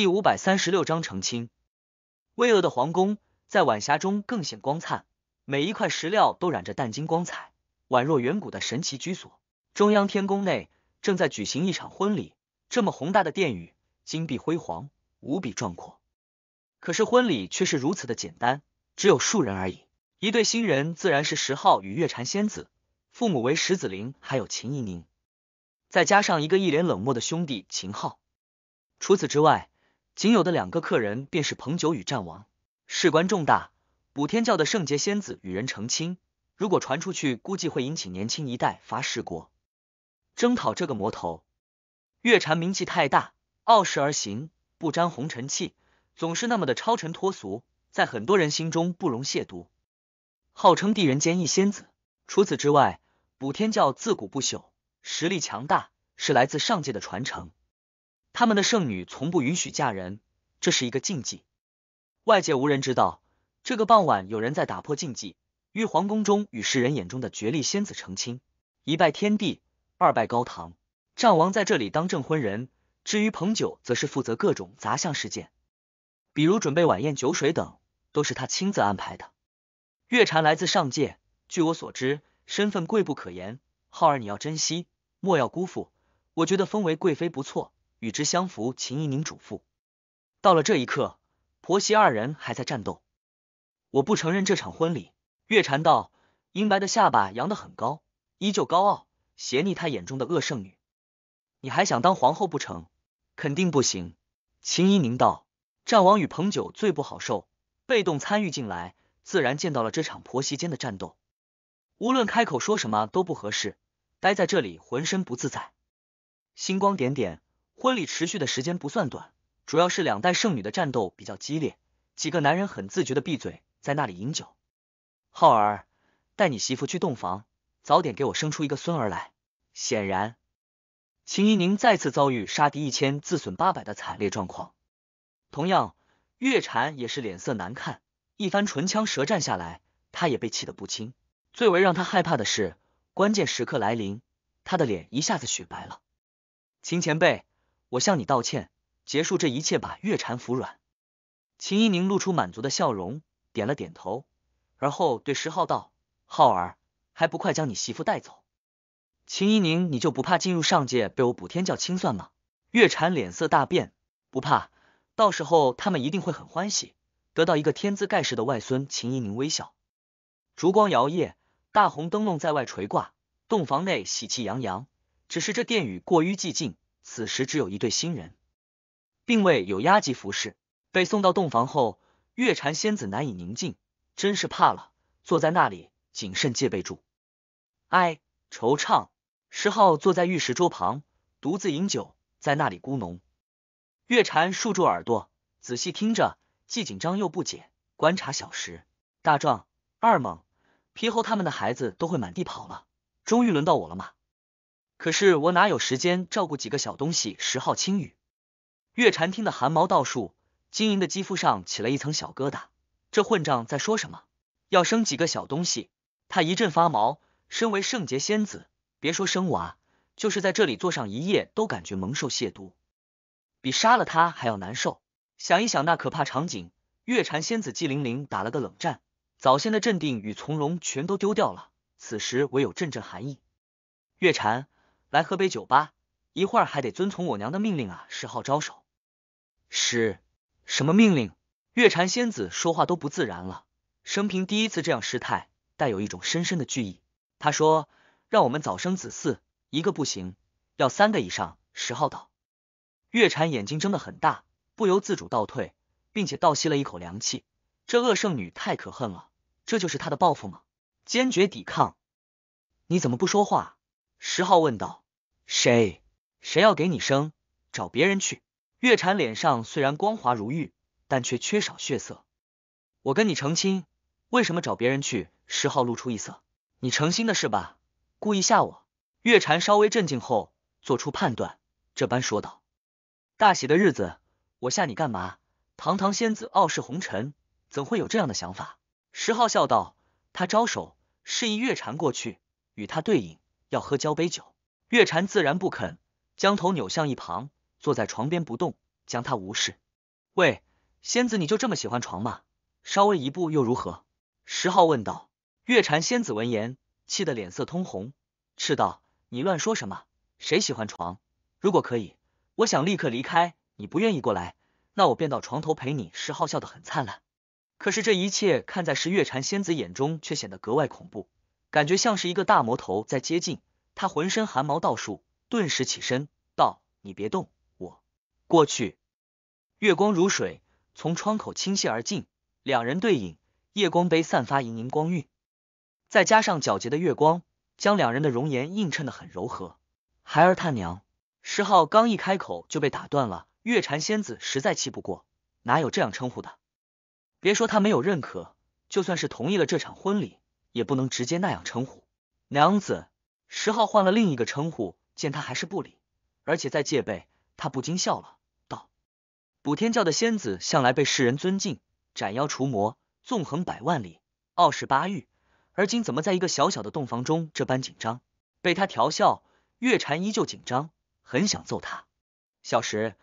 第五百三十六章澄清。巍峨的皇宫在晚霞中更显光灿，每一块石料都染着淡金光彩，宛若远古的神奇居所。中央天宫内正在举行一场婚礼，这么宏大的殿宇，金碧辉煌，无比壮阔。可是婚礼却是如此的简单，只有数人而已。一对新人自然是石浩与月婵仙子，父母为石子玲还有秦怡宁，再加上一个一脸冷漠的兄弟秦昊。除此之外。仅有的两个客人便是彭九与战王，事关重大。补天教的圣洁仙子与人成亲，如果传出去，估计会引起年轻一代发世国征讨这个魔头。月禅名气太大，傲视而行，不沾红尘气，总是那么的超尘脱俗，在很多人心中不容亵渎，号称地人间一仙子。除此之外，补天教自古不朽，实力强大，是来自上界的传承。他们的圣女从不允许嫁人，这是一个禁忌，外界无人知道。这个傍晚，有人在打破禁忌，玉皇宫中与世人眼中的绝丽仙子成亲，一拜天地，二拜高堂，战王在这里当证婚人。至于彭九，则是负责各种杂项事件，比如准备晚宴、酒水等，都是他亲自安排的。月禅来自上界，据我所知，身份贵不可言。浩儿，你要珍惜，莫要辜负。我觉得封为贵妃不错。与之相符，秦怡宁嘱咐。到了这一刻，婆媳二人还在战斗。我不承认这场婚礼。月禅道，阴白的下巴扬得很高，依旧高傲，斜睨他眼中的恶圣女。你还想当皇后不成？肯定不行。秦怡宁道。战王与彭九最不好受，被动参与进来，自然见到了这场婆媳间的战斗。无论开口说什么都不合适，待在这里浑身不自在。星光点点。婚礼持续的时间不算短，主要是两代剩女的战斗比较激烈，几个男人很自觉的闭嘴，在那里饮酒。浩儿，带你媳妇去洞房，早点给我生出一个孙儿来。显然，秦怡宁再次遭遇杀敌一千自损八百的惨烈状况，同样，月婵也是脸色难看，一番唇枪舌战下来，她也被气得不轻。最为让她害怕的是，关键时刻来临，她的脸一下子雪白了。秦前辈。我向你道歉，结束这一切吧。月蝉服软，秦一宁露出满足的笑容，点了点头，而后对石浩道：“浩儿，还不快将你媳妇带走！”秦一宁，你就不怕进入上界被我补天教清算吗？”月蝉脸色大变，不怕，到时候他们一定会很欢喜，得到一个天资盖世的外孙。秦一宁微笑，烛光摇曳，大红灯笼在外垂挂，洞房内喜气洋洋，只是这殿宇过于寂静。此时只有一对新人，并未有押髻服侍。被送到洞房后，月禅仙子难以宁静，真是怕了，坐在那里谨慎戒备住。唉，惆怅。石浩坐在玉石桌旁，独自饮酒，在那里咕哝。月禅竖住耳朵，仔细听着，既紧张又不解，观察小石、大壮、二猛、皮猴他们的孩子都会满地跑了。终于轮到我了吗？可是我哪有时间照顾几个小东西？十号青羽月禅听得汗毛倒竖，晶莹的肌肤上起了一层小疙瘩。这混账在说什么？要生几个小东西？他一阵发毛。身为圣洁仙子，别说生娃，就是在这里坐上一夜，都感觉蒙受亵渎，比杀了他还要难受。想一想那可怕场景，月禅仙子季玲玲打了个冷战，早先的镇定与从容全都丢掉了，此时唯有阵阵寒意。月禅。来喝杯酒吧，一会儿还得遵从我娘的命令啊！十号招手，是，什么命令？月婵仙子说话都不自然了，生平第一次这样失态，带有一种深深的惧意。她说，让我们早生子嗣，一个不行，要三个以上。十号道，月婵眼睛睁得很大，不由自主倒退，并且倒吸了一口凉气。这恶圣女太可恨了，这就是她的报复吗？坚决抵抗！你怎么不说话？十号问道：“谁？谁要给你生？找别人去。”月禅脸上虽然光滑如玉，但却缺少血色。我跟你成亲，为什么找别人去？十号露出异色：“你成心的是吧？故意吓我？”月禅稍微镇静后，做出判断，这般说道：“大喜的日子，我吓你干嘛？堂堂仙子，傲视红尘，怎会有这样的想法？”十号笑道，他招手示意月禅过去，与他对饮。要喝交杯酒，月禅自然不肯，将头扭向一旁，坐在床边不动，将他无视。喂，仙子，你就这么喜欢床吗？稍微一步又如何？石浩问道。月禅仙子闻言，气得脸色通红，斥道：“你乱说什么？谁喜欢床？如果可以，我想立刻离开。你不愿意过来，那我便到床头陪你。”石浩笑得很灿烂，可是这一切看在石月禅仙子眼中，却显得格外恐怖。感觉像是一个大魔头在接近，他浑身汗毛倒竖，顿时起身道：“你别动，我过去。”月光如水，从窗口倾泻而进，两人对饮，夜光杯散发莹莹光晕，再加上皎洁的月光，将两人的容颜映衬的很柔和。孩儿他娘，石浩刚一开口就被打断了。月婵仙子实在气不过，哪有这样称呼的？别说他没有认可，就算是同意了这场婚礼。也不能直接那样称呼娘子。石浩换了另一个称呼，见他还是不理，而且在戒备，他不禁笑了，道：“补天教的仙子向来被世人尊敬，斩妖除魔，纵横百万里，傲视八域。而今怎么在一个小小的洞房中这般紧张？”被他调笑，月禅依旧紧张，很想揍他。小石，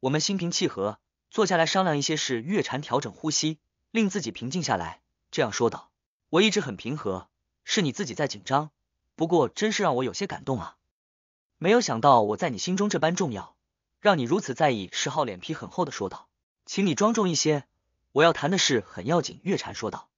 我们心平气和，坐下来商量一些事。月禅调整呼吸，令自己平静下来，这样说道。我一直很平和，是你自己在紧张。不过，真是让我有些感动啊！没有想到我在你心中这般重要，让你如此在意。石浩脸皮很厚的说道：“请你庄重一些，我要谈的事很要紧。”月禅说道。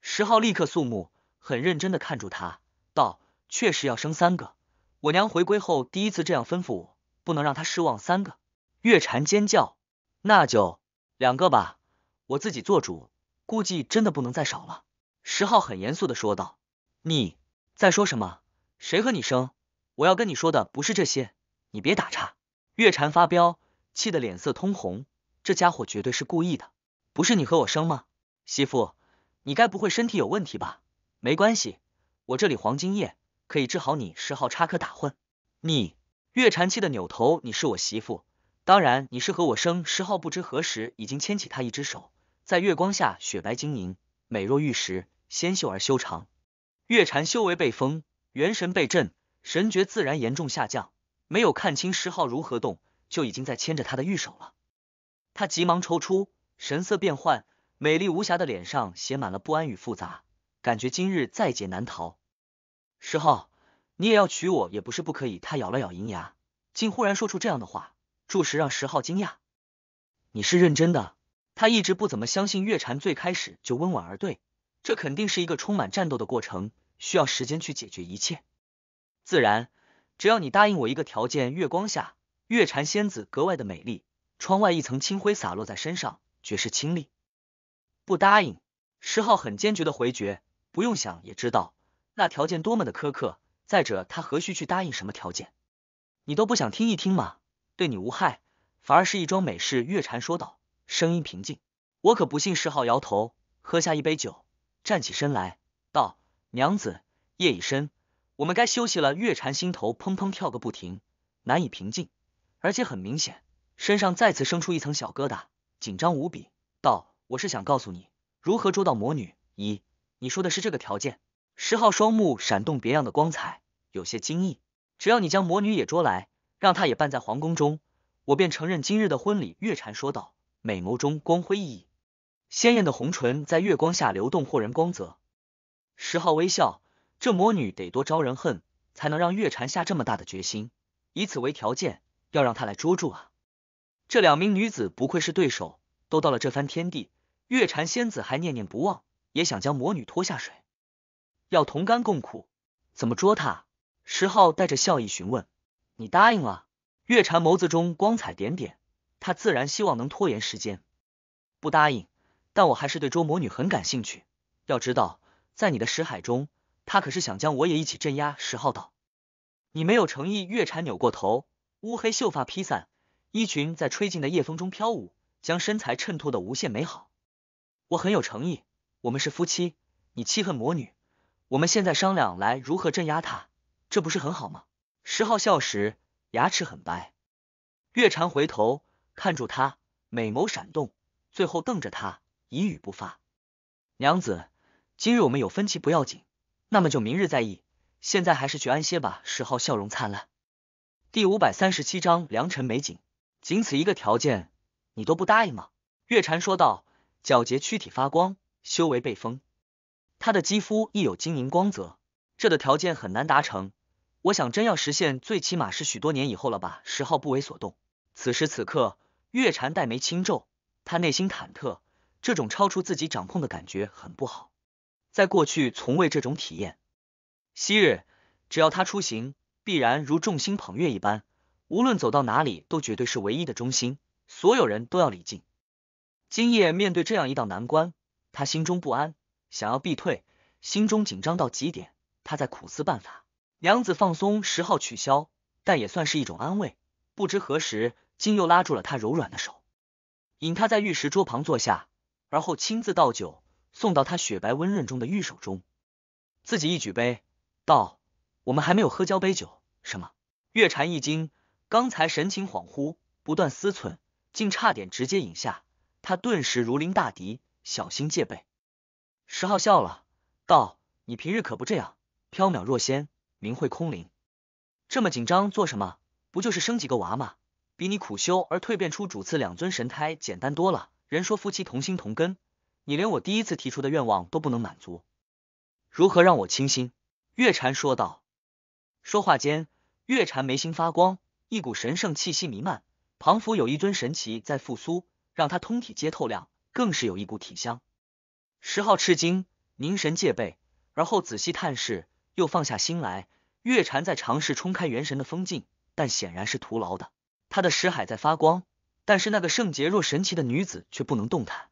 石浩立刻肃穆，很认真的看住他，道：“确实要生三个。我娘回归后第一次这样吩咐我，不能让她失望。”三个。月禅尖叫：“那就两个吧，我自己做主。估计真的不能再少了。”十号很严肃的说道：“你在说什么？谁和你生？我要跟你说的不是这些，你别打岔。”月禅发飙，气得脸色通红，这家伙绝对是故意的。不是你和我生吗？媳妇，你该不会身体有问题吧？没关系，我这里黄金液可以治好你。十号插科打诨，你月禅气的扭头，你是我媳妇，当然你是和我生。十号不知何时已经牵起他一只手，在月光下雪白晶莹。美若玉石，纤秀而修长。月禅修为被封，元神被震，神觉自然严重下降，没有看清石昊如何动，就已经在牵着他的玉手了。他急忙抽出，神色变幻，美丽无瑕的脸上写满了不安与复杂，感觉今日在劫难逃。石浩，你也要娶我，也不是不可以。他咬了咬银牙，竟忽然说出这样的话，着实让石浩惊讶。你是认真的？他一直不怎么相信月禅，最开始就温婉而对，这肯定是一个充满战斗的过程，需要时间去解决一切。自然，只要你答应我一个条件，月光下，月禅仙子格外的美丽，窗外一层清辉洒落在身上，绝世清丽。不答应，石浩很坚决的回绝，不用想也知道那条件多么的苛刻。再者，他何须去答应什么条件？你都不想听一听吗？对你无害，反而是一桩美事。月禅说道。声音平静，我可不信。石浩摇头，喝下一杯酒，站起身来，道：“娘子，夜已深，我们该休息了。”月禅心头砰砰跳个不停，难以平静，而且很明显，身上再次生出一层小疙瘩，紧张无比，道：“我是想告诉你，如何捉到魔女。”咦，你说的是这个条件？石浩双目闪动别样的光彩，有些惊异：“只要你将魔女也捉来，让她也办在皇宫中，我便承认今日的婚礼。”月禅说道。美眸中光辉熠熠，鲜艳的红唇在月光下流动，惑人光泽。石昊微笑，这魔女得多招人恨，才能让月禅下这么大的决心，以此为条件，要让她来捉住啊！这两名女子不愧是对手，都到了这番天地，月禅仙子还念念不忘，也想将魔女拖下水，要同甘共苦，怎么捉她？石昊带着笑意询问：“你答应了？”月禅眸子中光彩点点。他自然希望能拖延时间，不答应，但我还是对捉魔女很感兴趣。要知道，在你的识海中，他可是想将我也一起镇压。十号道，你没有诚意。月蝉扭过头，乌黑秀发披散，衣裙在吹进的夜风中飘舞，将身材衬托得无限美好。我很有诚意，我们是夫妻。你气恨魔女，我们现在商量来如何镇压她，这不是很好吗？十号笑时，牙齿很白。月蝉回头。看住他，美眸闪动，最后瞪着他，一语不发。娘子，今日我们有分歧不要紧，那么就明日再议。现在还是去安歇吧。石号笑容灿烂。第五百三十七章良辰美景。仅此一个条件，你都不答应吗？月禅说道。皎洁躯体发光，修为被封，他的肌肤亦有晶莹光泽。这的条件很难达成，我想真要实现，最起码是许多年以后了吧。石号不为所动。此时此刻，月禅黛眉轻皱，他内心忐忑，这种超出自己掌控的感觉很不好，在过去从未这种体验。昔日，只要他出行，必然如众星捧月一般，无论走到哪里，都绝对是唯一的中心，所有人都要礼敬。今夜面对这样一道难关，他心中不安，想要避退，心中紧张到极点，他在苦思办法。娘子放松十号取消，但也算是一种安慰。不知何时。竟又拉住了他柔软的手，引他在玉石桌旁坐下，而后亲自倒酒送到他雪白温润中的玉手中，自己一举杯道：“我们还没有喝交杯酒。”什么？月禅一惊，刚才神情恍惚，不断思忖，竟差点直接饮下。他顿时如临大敌，小心戒备。石浩笑了，道：“你平日可不这样，飘渺若仙，名讳空灵，这么紧张做什么？不就是生几个娃吗？”比你苦修而蜕变出主次两尊神胎简单多了。人说夫妻同心同根，你连我第一次提出的愿望都不能满足，如何让我倾心？月禅说道。说话间，月禅眉心发光，一股神圣气息弥漫，仿佛有一尊神奇在复苏，让他通体皆透亮，更是有一股体香。石昊吃惊，凝神戒备，而后仔细探视，又放下心来。月禅在尝试冲开元神的封禁，但显然是徒劳的。他的识海在发光，但是那个圣洁若神奇的女子却不能动弹，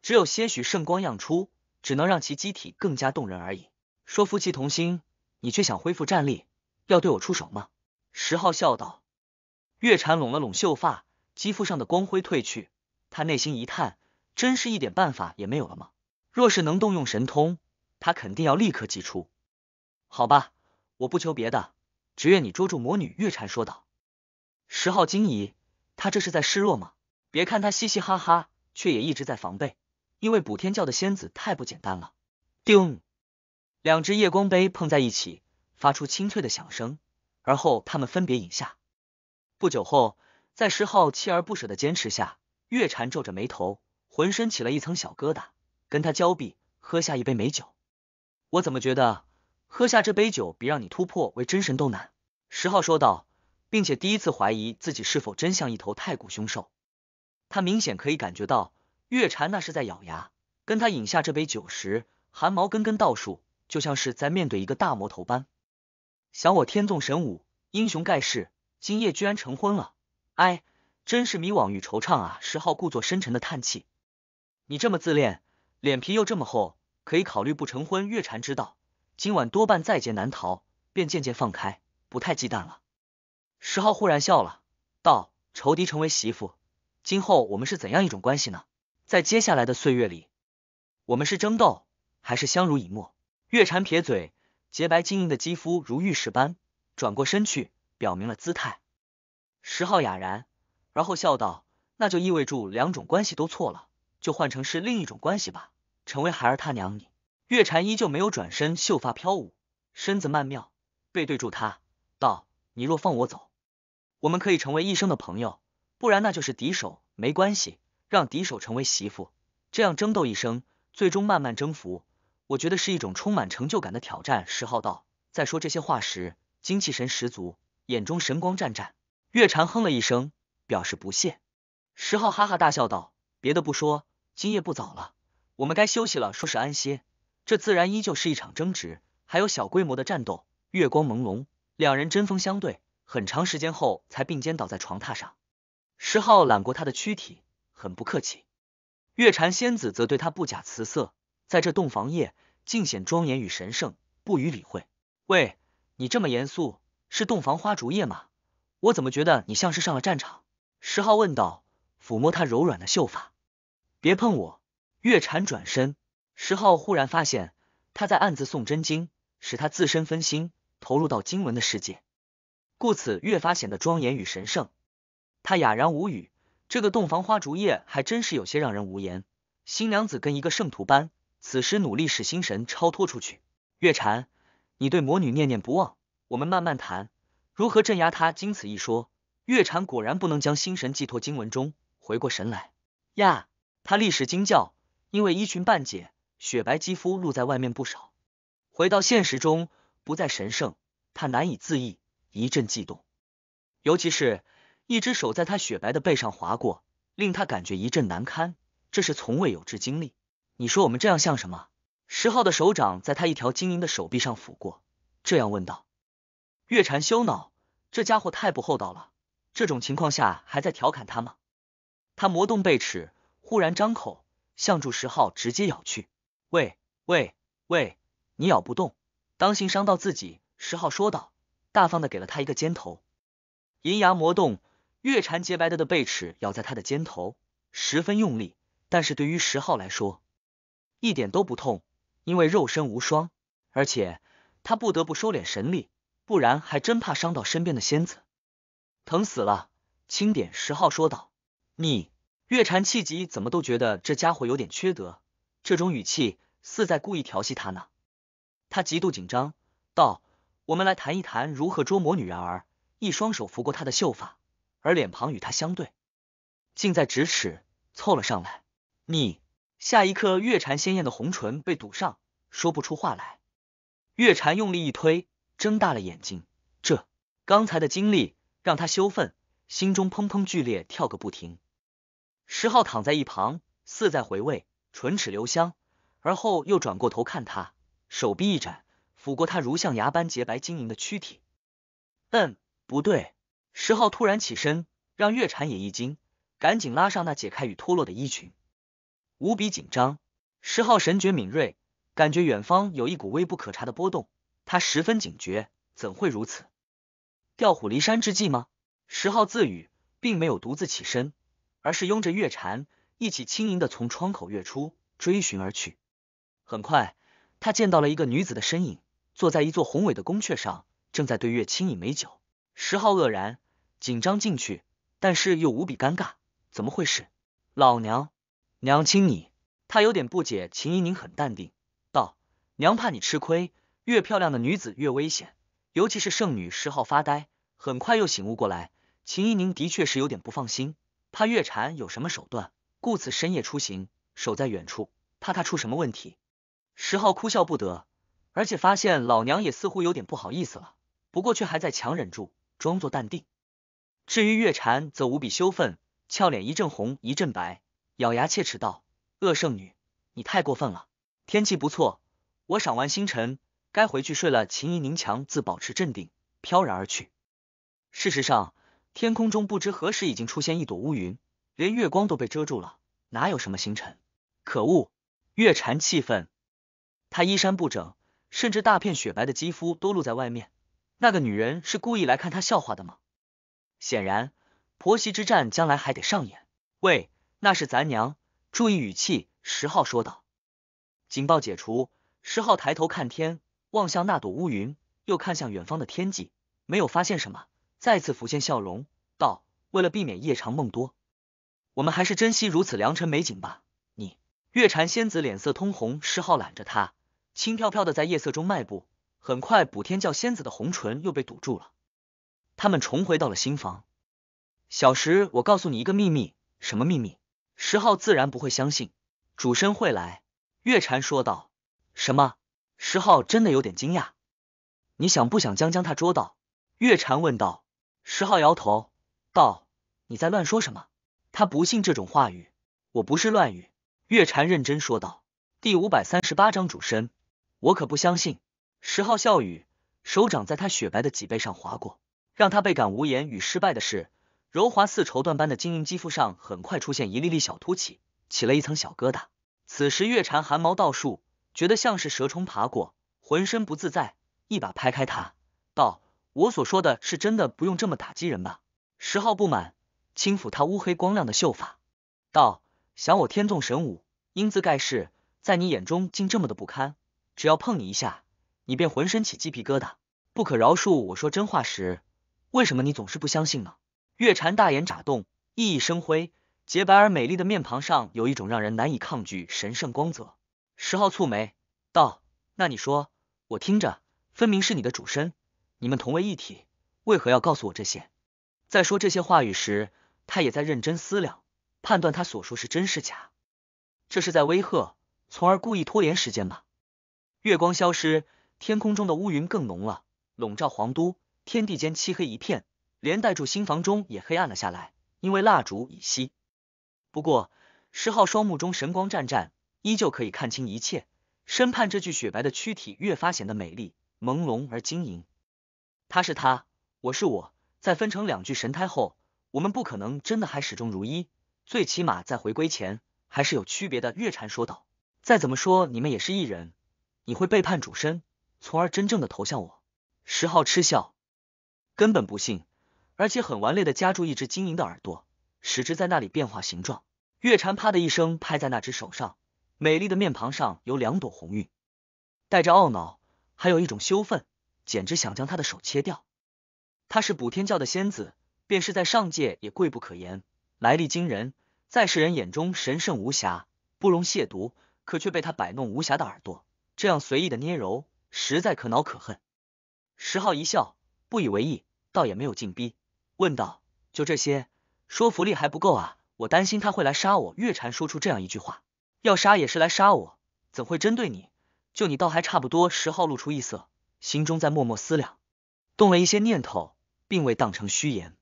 只有些许圣光漾出，只能让其机体更加动人而已。说夫妻同心，你却想恢复战力，要对我出手吗？石浩笑道。月禅拢了拢秀发，肌肤上的光辉褪去，他内心一叹，真是一点办法也没有了吗？若是能动用神通，他肯定要立刻祭出。好吧，我不求别的，只愿你捉住魔女。月禅说道。十号惊疑，他这是在示弱吗？别看他嘻嘻哈哈，却也一直在防备，因为补天教的仙子太不简单了。叮，两只夜光杯碰在一起，发出清脆的响声，而后他们分别饮下。不久后，在十号锲而不舍的坚持下，月禅皱着眉头，浑身起了一层小疙瘩，跟他交臂喝下一杯美酒。我怎么觉得喝下这杯酒比让你突破为真神都难？十号说道。并且第一次怀疑自己是否真像一头太古凶兽，他明显可以感觉到月禅那是在咬牙，跟他饮下这杯酒时，汗毛根根倒竖，就像是在面对一个大魔头般。想我天纵神武，英雄盖世，今夜居然成婚了，哎，真是迷惘与惆怅啊！石浩故作深沉的叹气。你这么自恋，脸皮又这么厚，可以考虑不成婚。月禅知道今晚多半在劫难逃，便渐渐放开，不太忌惮了。石浩忽然笑了，道：“仇敌成为媳妇，今后我们是怎样一种关系呢？在接下来的岁月里，我们是争斗，还是相濡以沫？”月蝉撇嘴，洁白晶莹的肌肤如玉石般，转过身去，表明了姿态。石浩哑然，而后笑道：“那就意味住两种关系都错了，就换成是另一种关系吧，成为孩儿他娘。”你月蝉依旧没有转身，秀发飘舞，身子曼妙，背对住他，道：“你若放我走。”我们可以成为一生的朋友，不然那就是敌手。没关系，让敌手成为媳妇，这样争斗一生，最终慢慢征服。我觉得是一种充满成就感的挑战。石浩道，在说这些话时，精气神十足，眼中神光湛湛。月禅哼了一声，表示不屑。石浩哈哈大笑道：“别的不说，今夜不早了，我们该休息了。”说是安歇，这自然依旧是一场争执，还有小规模的战斗。月光朦胧，两人针锋相对。很长时间后，才并肩倒在床榻上。石浩揽过他的躯体，很不客气。月禅仙子则对他不假辞色，在这洞房夜尽显庄严与神圣，不予理会。喂，你这么严肃，是洞房花烛夜吗？我怎么觉得你像是上了战场？石浩问道，抚摸他柔软的秀发。别碰我！月禅转身。石浩忽然发现他在暗自诵真经，使他自身分心，投入到经文的世界。故此越发显得庄严与神圣。他哑然无语，这个洞房花烛夜还真是有些让人无言。新娘子跟一个圣徒般，此时努力使心神超脱出去。月禅，你对魔女念念不忘，我们慢慢谈，如何镇压她。经此一说，月禅果然不能将心神寄托经文中，回过神来呀，他立时惊叫，因为衣裙半解，雪白肌肤露在外面不少。回到现实中，不再神圣，他难以自抑。一阵悸动，尤其是一只手在他雪白的背上划过，令他感觉一阵难堪。这是从未有之经历。你说我们这样像什么？石浩的手掌在他一条晶莹的手臂上抚过，这样问道。月禅羞恼，这家伙太不厚道了，这种情况下还在调侃他吗？他磨动贝齿，忽然张口向住石浩直接咬去。喂喂喂，你咬不动，当心伤到自己。”石浩说道。大方的给了他一个肩头，银牙魔动，月蝉洁白的的背齿咬在他的肩头，十分用力，但是对于石浩来说，一点都不痛，因为肉身无双，而且他不得不收敛神力，不然还真怕伤到身边的仙子。疼死了，轻点，石浩说道。你月蝉气急，怎么都觉得这家伙有点缺德，这种语气似在故意调戏他呢。他极度紧张道。我们来谈一谈如何捉摸女儿。一双手拂过她的秀发，而脸庞与她相对，近在咫尺，凑了上来。你，下一刻月禅鲜艳的红唇被堵上，说不出话来。月禅用力一推，睁大了眼睛。这刚才的经历让他羞愤，心中砰砰剧烈跳个不停。石浩躺在一旁，似在回味，唇齿留香，而后又转过头看他，手臂一展。抚过他如象牙般洁白晶莹的躯体，嗯，不对，石浩突然起身，让月禅也一惊，赶紧拉上那解开与脱落的衣裙，无比紧张。石浩神觉敏锐，感觉远方有一股微不可察的波动，他十分警觉，怎会如此？调虎离山之计吗？石浩自语，并没有独自起身，而是拥着月禅一起轻盈的从窗口跃出，追寻而去。很快，他见到了一个女子的身影。坐在一座宏伟的宫阙上，正在对月轻饮美酒。石浩愕然，紧张进去，但是又无比尴尬，怎么回事？老娘，娘亲你，他有点不解。秦怡宁很淡定，道：“娘怕你吃亏，越漂亮的女子越危险，尤其是圣女。”石浩发呆，很快又醒悟过来，秦怡宁的确是有点不放心，怕月婵有什么手段，故此深夜出行，守在远处，怕她出什么问题。石浩哭笑不得。而且发现老娘也似乎有点不好意思了，不过却还在强忍住，装作淡定。至于月禅，则无比羞愤，俏脸一阵红一阵白，咬牙切齿道：“恶圣女，你太过分了！”天气不错，我赏完星辰，该回去睡了。秦怡宁强自保持镇定，飘然而去。事实上，天空中不知何时已经出现一朵乌云，连月光都被遮住了，哪有什么星辰？可恶！月禅气愤，他衣衫不整。甚至大片雪白的肌肤都露在外面，那个女人是故意来看他笑话的吗？显然，婆媳之战将来还得上演。喂，那是咱娘，注意语气。十号说道。警报解除，十号抬头看天，望向那朵乌云，又看向远方的天际，没有发现什么，再次浮现笑容，道：“为了避免夜长梦多，我们还是珍惜如此良辰美景吧。”你，月婵仙子脸色通红，十号揽着她。轻飘飘的在夜色中迈步，很快补天教仙子的红唇又被堵住了。他们重回到了新房。小石，我告诉你一个秘密。什么秘密？石浩自然不会相信。主身会来，月禅说道。什么？石浩真的有点惊讶。你想不想将将他捉到？月禅问道。石浩摇头，道：“你在乱说什么？”他不信这种话语。我不是乱语。月禅认真说道。第五百三十八章主身。我可不相信。十号笑语，手掌在他雪白的脊背上划过，让他倍感无言与失败的是，柔滑似绸缎般的晶莹肌肤上很快出现一粒粒小凸起，起了一层小疙瘩。此时月婵寒毛倒竖，觉得像是蛇虫爬过，浑身不自在，一把拍开他，道：“我所说的是真的，不用这么打击人吧？”十号不满，轻抚他乌黑光亮的秀发，道：“想我天纵神武，英姿盖世，在你眼中竟这么的不堪。”只要碰你一下，你便浑身起鸡皮疙瘩，不可饶恕。我说真话时，为什么你总是不相信呢？月禅大眼眨动，熠熠生辉，洁白而美丽的面庞上有一种让人难以抗拒神圣光泽。十号蹙眉道：“那你说，我听着，分明是你的主身，你们同为一体，为何要告诉我这些？”在说这些话语时，他也在认真思量，判断他所说是真是假。这是在威吓，从而故意拖延时间吧。月光消失，天空中的乌云更浓了，笼罩皇都，天地间漆黑一片，连带住新房中也黑暗了下来，因为蜡烛已熄。不过，石号双目中神光湛湛，依旧可以看清一切。身畔这具雪白的躯体越发显得美丽、朦胧而晶莹。他是他，我是我，在分成两具神胎后，我们不可能真的还始终如一，最起码在回归前还是有区别的。月禅说道：“再怎么说，你们也是一人。”你会背叛主身，从而真正的投向我。十号嗤笑，根本不信，而且很顽劣的夹住一只晶莹的耳朵，使之在那里变化形状。月蝉啪的一声拍在那只手上，美丽的面庞上有两朵红晕，带着懊恼，还有一种羞愤，简直想将他的手切掉。她是补天教的仙子，便是在上界也贵不可言，来历惊人，在世人眼中神圣无瑕，不容亵渎，可却被他摆弄无瑕的耳朵。这样随意的捏揉，实在可恼可恨。石浩一笑，不以为意，倒也没有进逼，问道：“就这些，说服力还不够啊！我担心他会来杀我。”月禅说出这样一句话：“要杀也是来杀我，怎会针对你？就你倒还差不多。”石浩露出异色，心中在默默思量，动了一些念头，并未当成虚言。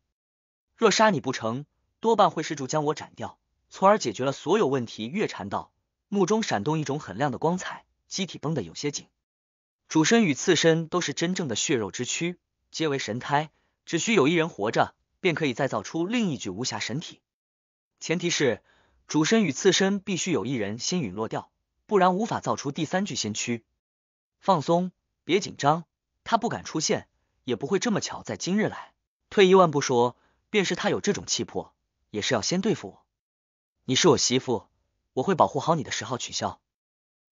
若杀你不成，多半会试着将我斩掉，从而解决了所有问题。月禅道，目中闪动一种很亮的光彩。机体绷得有些紧，主身与次身都是真正的血肉之躯，皆为神胎，只需有一人活着，便可以再造出另一具无暇神体。前提是主身与次身必须有一人先陨落掉，不然无法造出第三具先躯。放松，别紧张，他不敢出现，也不会这么巧在今日来。退一万步说，便是他有这种气魄，也是要先对付我。你是我媳妇，我会保护好你的。十号取消，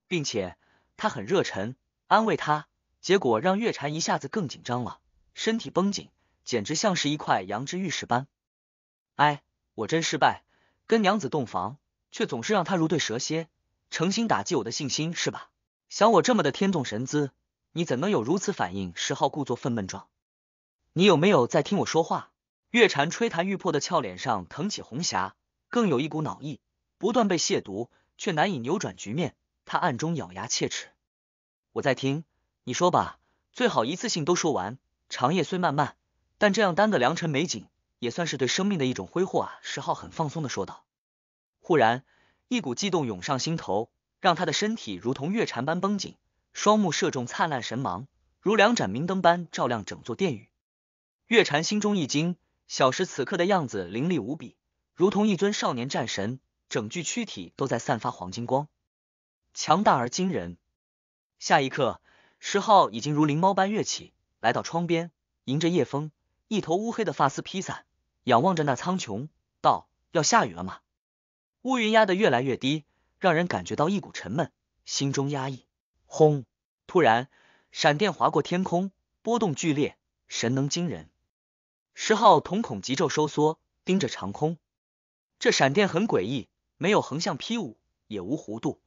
并且。他很热忱，安慰他，结果让月禅一下子更紧张了，身体绷紧，简直像是一块羊脂玉石般。哎，我真失败，跟娘子洞房，却总是让她如对蛇蝎，诚心打击我的信心是吧？想我这么的天纵神姿，你怎能有如此反应？石昊故作愤懑状，你有没有在听我说话？月禅吹弹欲破的俏脸上腾起红霞，更有一股恼意，不断被亵渎，却难以扭转局面。他暗中咬牙切齿，我在听，你说吧，最好一次性都说完。长夜虽漫漫，但这样耽搁良辰美景，也算是对生命的一种挥霍啊！石浩很放松的说道。忽然，一股悸动涌上心头，让他的身体如同月蝉般绷紧，双目射中灿烂神芒，如两盏明灯般照亮整座殿宇。月蝉心中一惊，小石此刻的样子凌厉无比，如同一尊少年战神，整具躯体都在散发黄金光。强大而惊人。下一刻，石浩已经如灵猫般跃起，来到窗边，迎着夜风，一头乌黑的发丝披散，仰望着那苍穹，道：“要下雨了吗？”乌云压得越来越低，让人感觉到一股沉闷，心中压抑。轰！突然，闪电划过天空，波动剧烈，神能惊人。石浩瞳孔急骤收缩，盯着长空。这闪电很诡异，没有横向劈舞，也无弧度。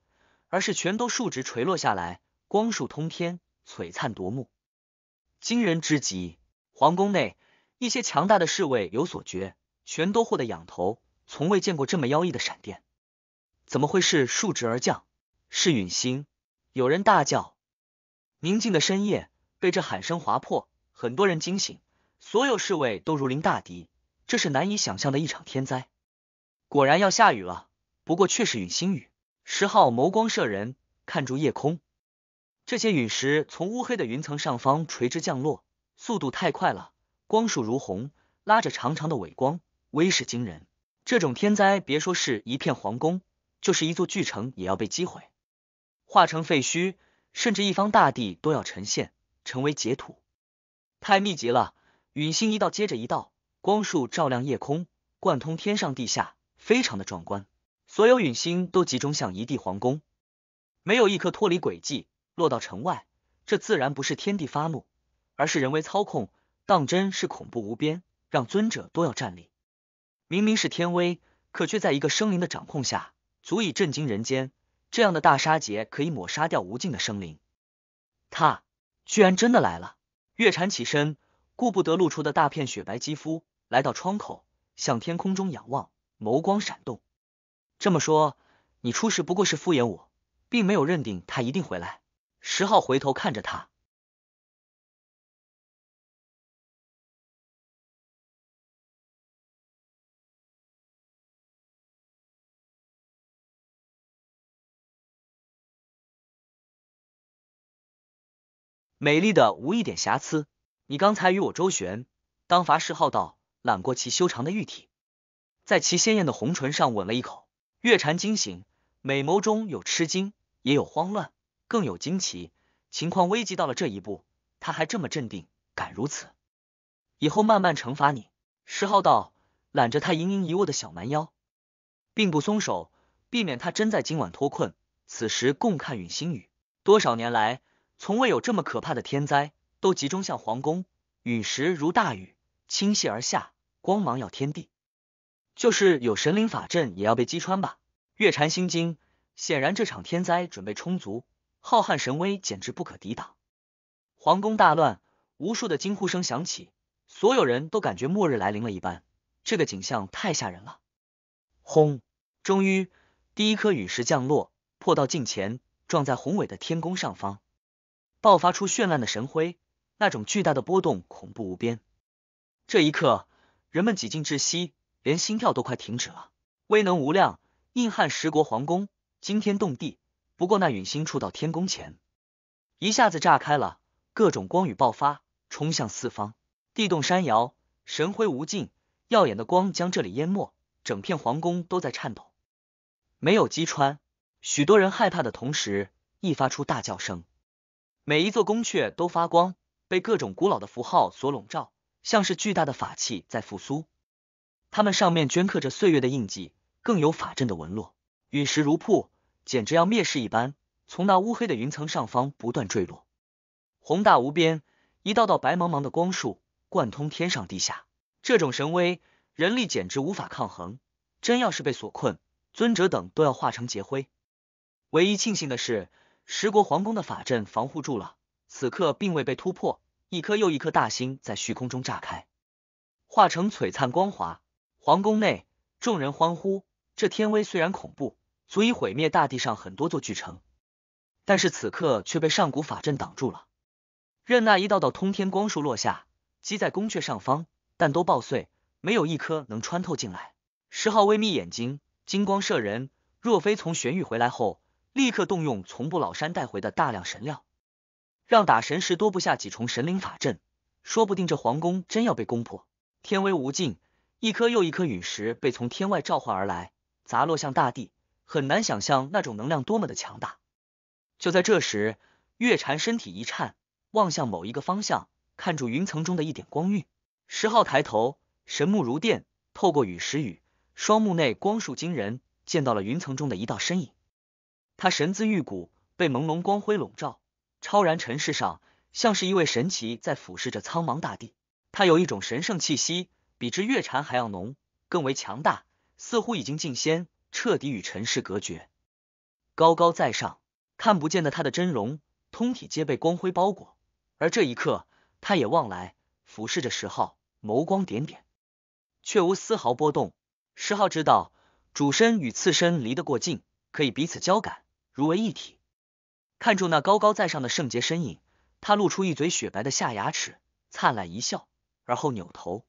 而是全都竖直垂落下来，光束通天，璀璨夺目，惊人之极。皇宫内一些强大的侍卫有所觉，全都获得仰头，从未见过这么妖异的闪电，怎么会是竖直而降？是陨星！有人大叫。宁静的深夜被这喊声划破，很多人惊醒，所有侍卫都如临大敌，这是难以想象的一场天灾。果然要下雨了，不过却是陨星雨。十号眸光摄人，看住夜空，这些陨石从乌黑的云层上方垂直降落，速度太快了，光束如虹，拉着长长的尾光，威势惊人。这种天灾，别说是一片皇宫，就是一座巨城也要被击毁，化成废墟，甚至一方大地都要沉陷，成为绝土。太密集了，陨星一道接着一道，光束照亮夜空，贯通天上地下，非常的壮观。所有陨星都集中向一地皇宫，没有一颗脱离轨迹落到城外。这自然不是天地发怒，而是人为操控。当真是恐怖无边，让尊者都要站立。明明是天威，可却在一个生灵的掌控下，足以震惊人间。这样的大杀劫可以抹杀掉无尽的生灵。他居然真的来了！月禅起身，顾不得露出的大片雪白肌肤，来到窗口，向天空中仰望，眸光闪动。这么说，你初时不过是敷衍我，并没有认定他一定回来。十号回头看着他，美丽的无一点瑕疵。你刚才与我周旋，当罚十号道揽过其修长的玉体，在其鲜艳的红唇上吻了一口。月婵惊醒，美眸中有吃惊，也有慌乱，更有惊奇。情况危急到了这一步，他还这么镇定，敢如此？以后慢慢惩罚你。石浩道，揽着她盈盈一握的小蛮腰，并不松手，避免他真在今晚脱困。此时共看陨星雨，多少年来，从未有这么可怕的天灾，都集中向皇宫。陨石如大雨倾泻而下，光芒耀天地。就是有神灵法阵也要被击穿吧？月禅心经，显然这场天灾准备充足，浩瀚神威简直不可抵挡。皇宫大乱，无数的惊呼声响起，所有人都感觉末日来临了一般，这个景象太吓人了。轰！终于，第一颗陨石降落，破到近前，撞在宏伟的天宫上方，爆发出绚烂的神辉，那种巨大的波动恐怖无边。这一刻，人们几近窒息。连心跳都快停止了，威能无量，硬汉十国皇宫，惊天动地。不过那陨星触到天宫前，一下子炸开了，各种光雨爆发，冲向四方，地动山摇，神辉无尽，耀眼的光将这里淹没，整片皇宫都在颤抖。没有击穿，许多人害怕的同时，亦发出大叫声。每一座宫阙都发光，被各种古老的符号所笼罩，像是巨大的法器在复苏。它们上面镌刻着岁月的印记，更有法阵的纹络。陨石如瀑，简直要灭世一般，从那乌黑的云层上方不断坠落，宏大无边。一道道白茫茫的光束贯通天上地下，这种神威，人力简直无法抗衡。真要是被所困，尊者等都要化成劫灰。唯一庆幸的是，十国皇宫的法阵防护住了，此刻并未被突破。一颗又一颗大星在虚空中炸开，化成璀璨光华。皇宫内，众人欢呼。这天威虽然恐怖，足以毁灭大地上很多座巨城，但是此刻却被上古法阵挡住了。任那一道道通天光束落下，击在宫阙上方，但都爆碎，没有一颗能穿透进来。石昊微眯眼睛，金光射人。若非从玄玉回来后，立刻动用从不老山带回的大量神料，让打神石多布下几重神灵法阵，说不定这皇宫真要被攻破。天威无尽。一颗又一颗陨石被从天外召唤而来，砸落向大地。很难想象那种能量多么的强大。就在这时，月禅身体一颤，望向某一个方向，看住云层中的一点光晕。石昊抬头，神目如电，透过陨石雨，双目内光束惊人，见到了云层中的一道身影。他神姿玉骨，被朦胧光辉笼罩，超然尘世上，像是一位神奇在俯视着苍茫大地。他有一种神圣气息。比之月禅还要浓，更为强大，似乎已经进仙，彻底与尘世隔绝，高高在上，看不见的他的真容，通体皆被光辉包裹。而这一刻，他也望来俯视着石昊，眸光点点，却无丝毫波动。石昊知道，主身与次身离得过近，可以彼此交感，如为一体。看住那高高在上的圣洁身影，他露出一嘴雪白的下牙齿，灿烂一笑，而后扭头。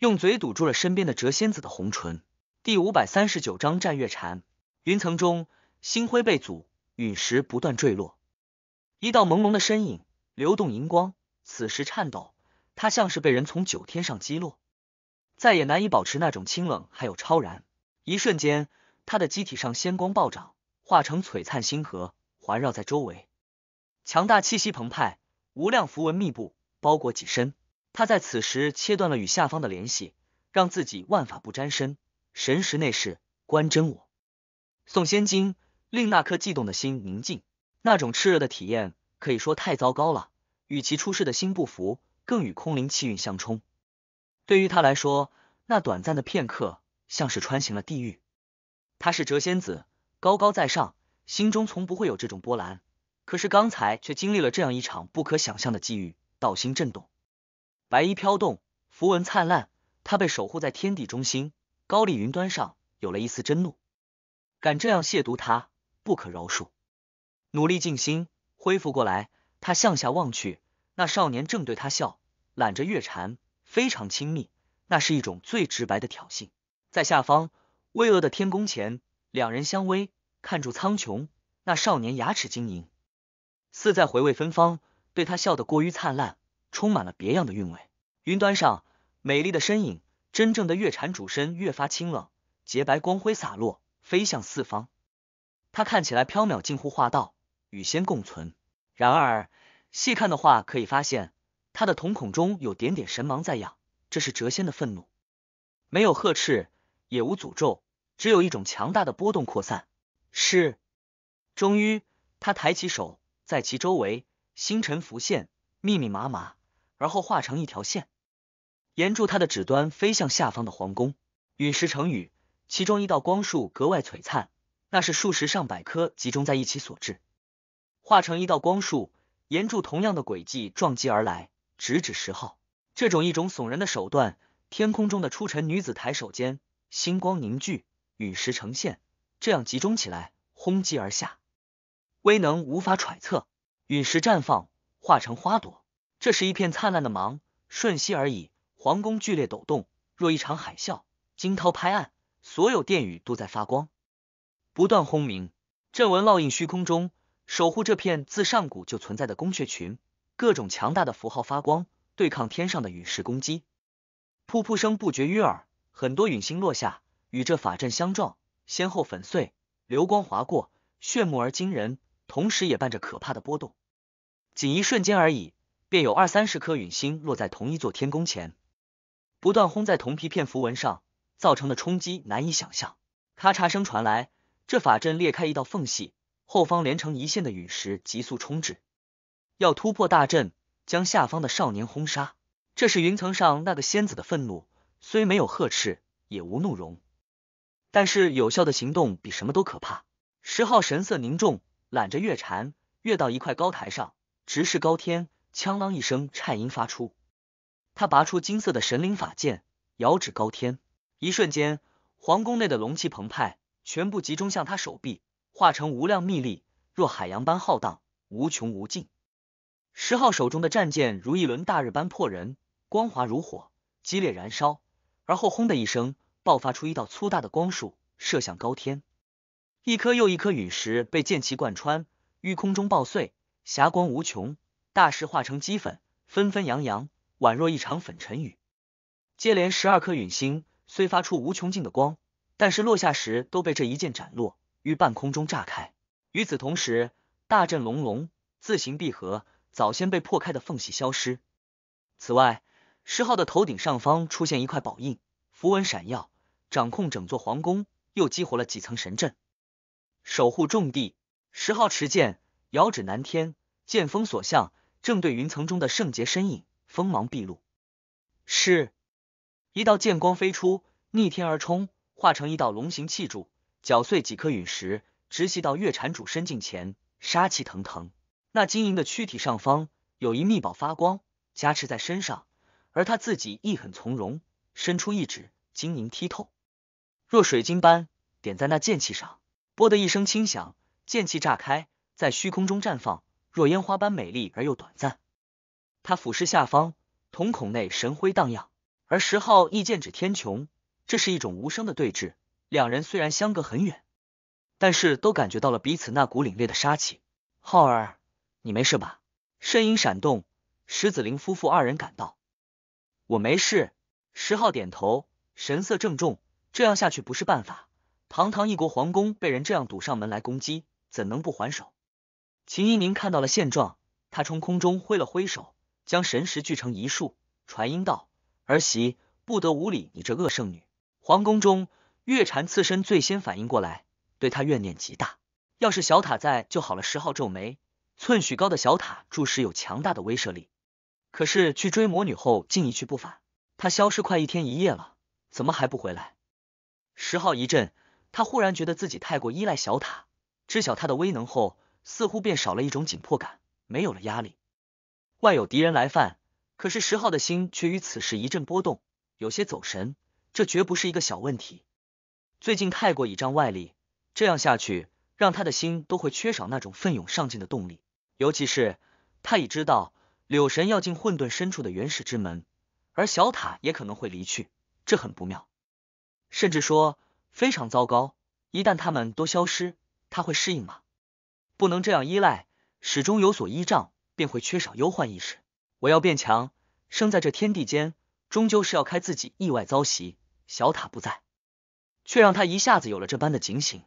用嘴堵住了身边的谪仙子的红唇。第五百三十九章战月禅。云层中，星辉被阻，陨石不断坠落。一道朦胧的身影，流动荧光，此时颤抖，他像是被人从九天上击落，再也难以保持那种清冷还有超然。一瞬间，他的机体上仙光暴涨，化成璀璨星河，环绕在周围，强大气息澎湃，无量符文密布，包裹己身。他在此时切断了与下方的联系，让自己万法不沾身，神识内视观真我，诵仙经，令那颗悸动的心宁静。那种炽热的体验可以说太糟糕了，与其出世的心不符，更与空灵气运相冲。对于他来说，那短暂的片刻像是穿行了地狱。他是谪仙子，高高在上，心中从不会有这种波澜。可是刚才却经历了这样一场不可想象的际遇，道心震动。白衣飘动，符文灿烂，他被守护在天地中心，高立云端上，有了一丝真怒。敢这样亵渎他，不可饶恕。努力静心，恢复过来，他向下望去，那少年正对他笑，揽着月蝉，非常亲密。那是一种最直白的挑衅。在下方，巍峨的天宫前，两人相偎，看住苍穹。那少年牙齿晶莹，似在回味芬芳，对他笑得过于灿烂。充满了别样的韵味。云端上，美丽的身影，真正的月禅主身越发清冷，洁白光辉洒落，飞向四方。他看起来飘渺，近乎化道，与仙共存。然而，细看的话，可以发现他的瞳孔中有点点神芒在漾，这是谪仙的愤怒。没有呵斥，也无诅咒，只有一种强大的波动扩散。是，终于，他抬起手，在其周围，星辰浮现，密密麻麻。而后化成一条线，沿住他的指端飞向下方的皇宫。陨石成雨，其中一道光束格外璀璨，那是数十上百颗集中在一起所致，化成一道光束，沿住同样的轨迹撞击而来，直指十号。这种一种悚人的手段，天空中的出尘女子抬手间，星光凝聚，陨石呈现，这样集中起来轰击而下，威能无法揣测。陨石绽放，化成花朵。这是一片灿烂的芒，瞬息而已。皇宫剧烈抖动，若一场海啸，惊涛拍岸。所有殿宇都在发光，不断轰鸣。阵纹烙印虚空中，守护这片自上古就存在的宫阙群。各种强大的符号发光，对抗天上的陨石攻击。噗噗声不绝于耳，很多陨星落下，与这法阵相撞，先后粉碎。流光划过，炫目而惊人，同时也伴着可怕的波动。仅一瞬间而已。便有二三十颗陨星落在同一座天宫前，不断轰在铜皮片符文上，造成的冲击难以想象。咔嚓声传来，这法阵裂开一道缝隙，后方连成一线的陨石急速冲至，要突破大阵，将下方的少年轰杀。这是云层上那个仙子的愤怒，虽没有呵斥，也无怒容，但是有效的行动比什么都可怕。石昊神色凝重，揽着月禅，跃到一块高台上，直视高天。锵啷一声，颤音发出，他拔出金色的神灵法剑，遥指高天。一瞬间，皇宫内的龙气澎湃，全部集中向他手臂，化成无量密力，若海洋般浩荡，无穷无尽。石昊手中的战舰如一轮大日般破人，光滑如火，激烈燃烧，而后轰的一声，爆发出一道粗大的光束，射向高天。一颗又一颗陨石被剑气贯穿，于空中爆碎，霞光无穷。大石化成齑粉，纷纷扬扬，宛若一场粉尘雨。接连十二颗陨星虽发出无穷尽的光，但是落下时都被这一剑斩落，于半空中炸开。与此同时，大阵隆隆自行闭合，早先被破开的缝隙消失。此外，石昊的头顶上方出现一块宝印，符文闪耀，掌控整座皇宫，又激活了几层神阵，守护重地。石昊持剑，遥指南天，剑锋所向。正对云层中的圣洁身影，锋芒毕露。是一道剑光飞出，逆天而冲，化成一道龙形气柱，绞碎几颗陨石，直袭到月禅主身境前，杀气腾腾。那晶莹的躯体上方有一秘宝发光，加持在身上，而他自己亦很从容，伸出一指，晶莹剔透，若水晶般点在那剑气上。啵的一声轻响，剑气炸开，在虚空中绽放。若烟花般美丽而又短暂，他俯视下方，瞳孔内神辉荡漾，而石浩亦剑指天穹，这是一种无声的对峙。两人虽然相隔很远，但是都感觉到了彼此那股凛冽的杀气。浩儿，你没事吧？身影闪动，石子林夫妇二人赶到，我没事。石浩点头，神色郑重，这样下去不是办法。堂堂一国皇宫被人这样堵上门来攻击，怎能不还手？秦一宁看到了现状，他冲空中挥了挥手，将神石聚成一束，传音道：“儿媳，不得无礼，你这恶圣女。”皇宫中，月禅次身最先反应过来，对他怨念极大。要是小塔在就好了。十号皱眉，寸许高的小塔柱石有强大的威慑力，可是去追魔女后竟一去不返，他消失快一天一夜了，怎么还不回来？十号一震，他忽然觉得自己太过依赖小塔，知晓他的威能后。似乎便少了一种紧迫感，没有了压力。外有敌人来犯，可是石昊的心却与此时一阵波动，有些走神。这绝不是一个小问题。最近太过倚仗外力，这样下去，让他的心都会缺少那种奋勇上进的动力。尤其是他已知道柳神要进混沌深处的原始之门，而小塔也可能会离去，这很不妙，甚至说非常糟糕。一旦他们都消失，他会适应吗？不能这样依赖，始终有所依仗，便会缺少忧患意识。我要变强，生在这天地间，终究是要开自己意外遭袭。小塔不在，却让他一下子有了这般的警醒。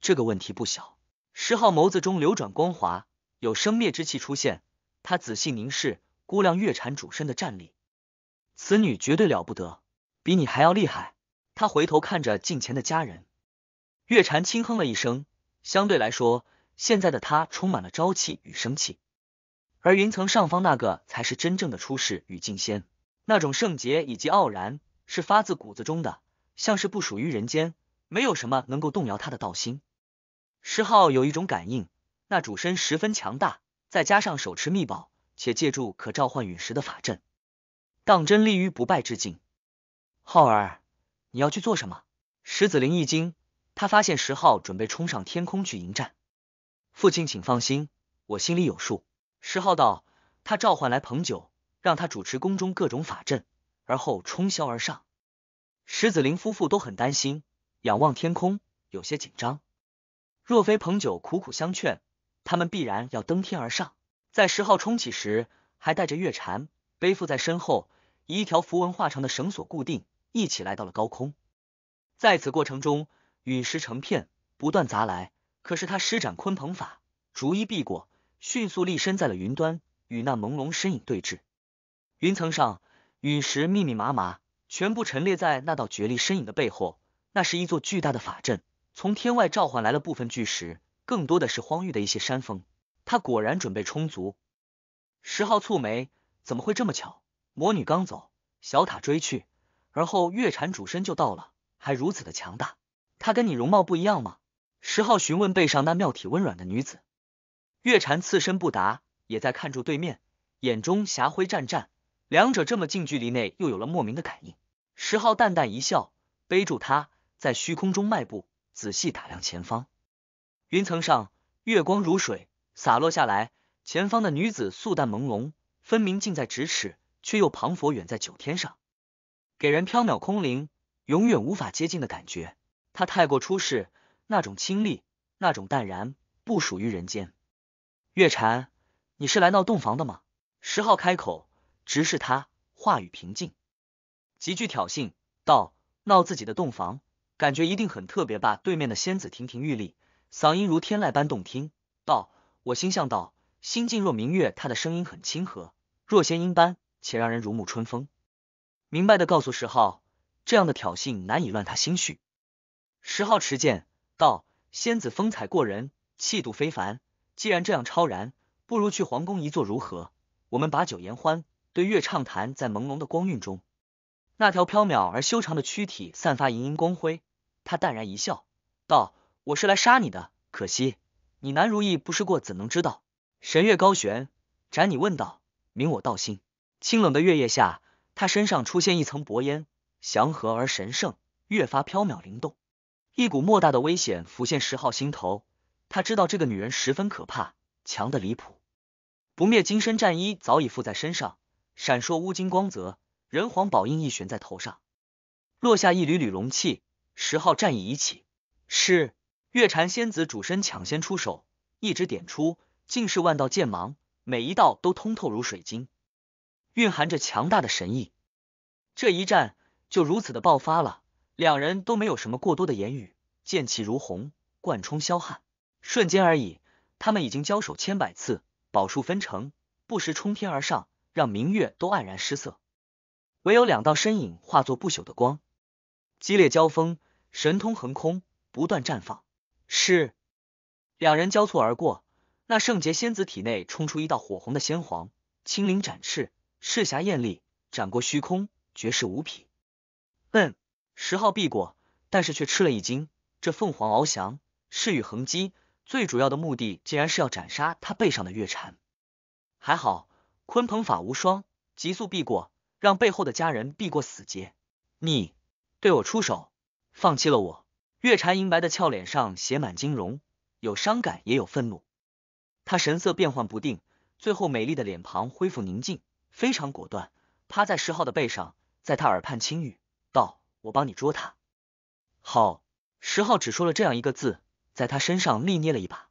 这个问题不小。十号眸子中流转光华，有生灭之气出现。他仔细凝视估量月禅主身的战力，此女绝对了不得，比你还要厉害。他回头看着镜前的家人，月禅轻哼了一声。相对来说。现在的他充满了朝气与生气，而云层上方那个才是真正的出世与进仙，那种圣洁以及傲然，是发自骨子中的，像是不属于人间，没有什么能够动摇他的道心。石浩有一种感应，那主身十分强大，再加上手持秘宝，且借助可召唤陨石的法阵，当真立于不败之境。浩儿，你要去做什么？石子林一惊，他发现石浩准备冲上天空去迎战。父亲，请放心，我心里有数。石浩道，他召唤来彭九，让他主持宫中各种法阵，而后冲霄而上。石子林夫妇都很担心，仰望天空，有些紧张。若非彭九苦苦相劝，他们必然要登天而上。在石浩冲起时，还带着月蝉，背负在身后，以一条符文化成的绳索固定，一起来到了高空。在此过程中，陨石成片，不断砸来。可是他施展鲲鹏法，逐一避过，迅速立身在了云端，与那朦胧身影对峙。云层上陨石密密麻麻，全部陈列在那道绝丽身影的背后。那是一座巨大的法阵，从天外召唤来了部分巨石，更多的是荒域的一些山峰。他果然准备充足。十号蹙眉，怎么会这么巧？魔女刚走，小塔追去，而后月禅主身就到了，还如此的强大。他跟你容貌不一样吗？十号询问背上那妙体温软的女子，月禅次身不答，也在看住对面，眼中霞辉湛湛。两者这么近距离内又有了莫名的感应。十号淡淡一笑，背住她在虚空中迈步，仔细打量前方。云层上月光如水洒落下来，前方的女子素淡朦胧，分明近在咫尺，却又磅礴远在九天上，给人飘渺空灵、永远无法接近的感觉。她太过出世。那种清丽，那种淡然，不属于人间。月禅，你是来闹洞房的吗？十号开口，直视他，话语平静，极具挑衅道：“闹自己的洞房，感觉一定很特别吧？”对面的仙子亭亭玉立，嗓音如天籁般动听，道：“我心向道，心境若明月。”他的声音很亲和，若仙音般，且让人如沐春风。明白的告诉十号，这样的挑衅难以乱他心绪。十号持剑。道仙子风采过人，气度非凡。既然这样超然，不如去皇宫一坐如何？我们把酒言欢，对月畅谈。在朦胧的光晕中，那条飘渺而修长的躯体散发莹莹光辉。他淡然一笑，道：“我是来杀你的。可惜你难如意，不试过怎能知道？”神月高悬，斩你问道：“明我道心。”清冷的月夜下，他身上出现一层薄烟，祥和而神圣，越发飘渺灵动。一股莫大的危险浮现十号心头，他知道这个女人十分可怕，强的离谱。不灭金身战衣早已附在身上，闪烁乌金光泽，人皇宝印一悬在头上，落下一缕缕龙气。十号战意已起，是月婵仙子主身抢先出手，一指点出，竟是万道剑芒，每一道都通透如水晶，蕴含着强大的神意。这一战就如此的爆发了。两人都没有什么过多的言语，剑气如虹，贯冲霄汉，瞬间而已。他们已经交手千百次，宝术分成，不时冲天而上，让明月都黯然失色。唯有两道身影化作不朽的光，激烈交锋，神通横空，不断绽放。是两人交错而过，那圣洁仙子体内冲出一道火红的仙黄，轻灵展翅，赤霞艳丽，斩过虚空，绝世无匹。嗯。十号避过，但是却吃了一惊。这凤凰翱翔，翅羽横击，最主要的目的竟然是要斩杀他背上的月蝉。还好鲲鹏法无双，急速避过，让背后的家人避过死劫。你对我出手，放弃了我。月蝉银白的俏脸上写满金容，有伤感，也有愤怒。他神色变幻不定，最后美丽的脸庞恢复宁静，非常果断，趴在十号的背上，在他耳畔轻语道。我帮你捉他。好，十号只说了这样一个字，在他身上力捏了一把，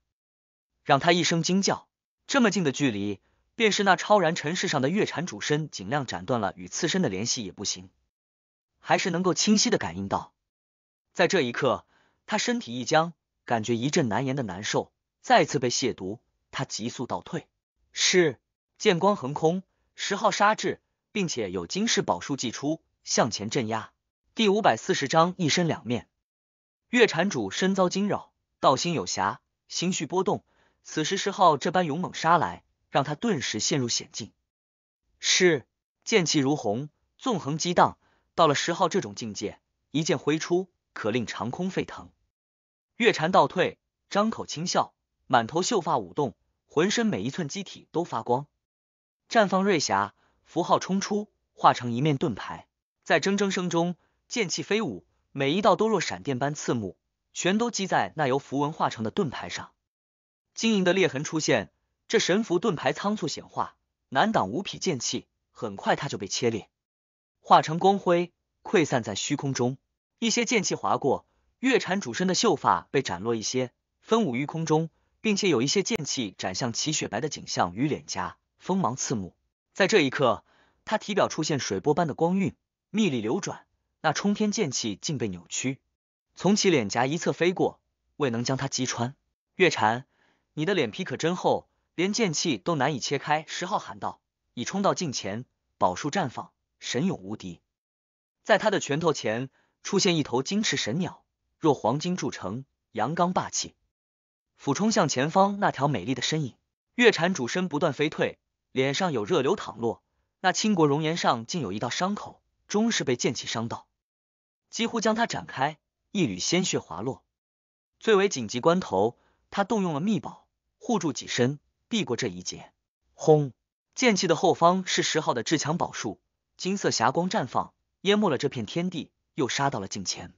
让他一声惊叫。这么近的距离，便是那超然尘世上的月禅主身，尽量斩断了与次身的联系也不行，还是能够清晰的感应到。在这一刻，他身体一僵，感觉一阵难言的难受，再次被亵渎。他急速倒退，是剑光横空，十号杀至，并且有金氏宝术祭出，向前镇压。第五百四十章一身两面。月禅主身遭惊扰，道心有瑕，心绪波动。此时石昊这般勇猛杀来，让他顿时陷入险境。是剑气如虹，纵横激荡。到了石昊这种境界，一剑挥出，可令长空沸腾。月禅倒退，张口轻笑，满头秀发舞动，浑身每一寸机体都发光，绽放瑞霞符号，冲出，化成一面盾牌，在铮铮声中。剑气飞舞，每一道都若闪电般刺目，全都击在那由符文化成的盾牌上，晶莹的裂痕出现。这神符盾牌仓促显化，难挡五匹剑气，很快它就被切裂，化成光辉溃散在虚空中。一些剑气划过月禅主身的秀发，被斩落一些，分舞于空中，并且有一些剑气斩向其雪白的颈项与脸颊，锋芒刺目。在这一刻，他体表出现水波般的光晕，密里流转。那冲天剑气竟被扭曲，从其脸颊一侧飞过，未能将他击穿。月禅，你的脸皮可真厚，连剑气都难以切开。石昊喊道：“已冲到近前，宝术绽放，神勇无敌。”在他的拳头前出现一头金翅神鸟，若黄金铸成，阳刚霸气，俯冲向前方那条美丽的身影。月禅主身不断飞退，脸上有热流淌落，那倾国容颜上竟有一道伤口，终是被剑气伤到。几乎将他展开，一缕鲜血滑落。最为紧急关头，他动用了秘宝，护住己身，避过这一劫。轰！剑气的后方是十号的至强宝术，金色霞光绽放，淹没了这片天地，又杀到了近前。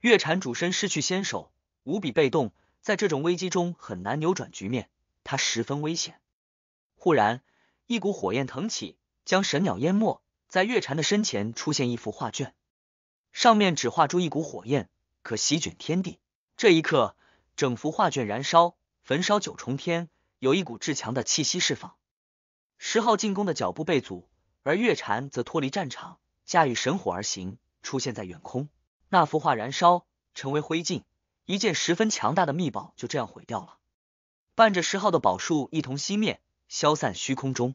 月禅主身失去先手，无比被动，在这种危机中很难扭转局面，他十分危险。忽然，一股火焰腾起，将神鸟淹没。在月禅的身前出现一幅画卷。上面只画出一股火焰，可席卷天地。这一刻，整幅画卷燃烧，焚烧九重天，有一股至强的气息释放。十号进攻的脚步被阻，而月禅则脱离战场，驾驭神火而行，出现在远空。那幅画燃烧，成为灰烬，一件十分强大的秘宝就这样毁掉了，伴着十号的宝术一同熄灭，消散虚空中。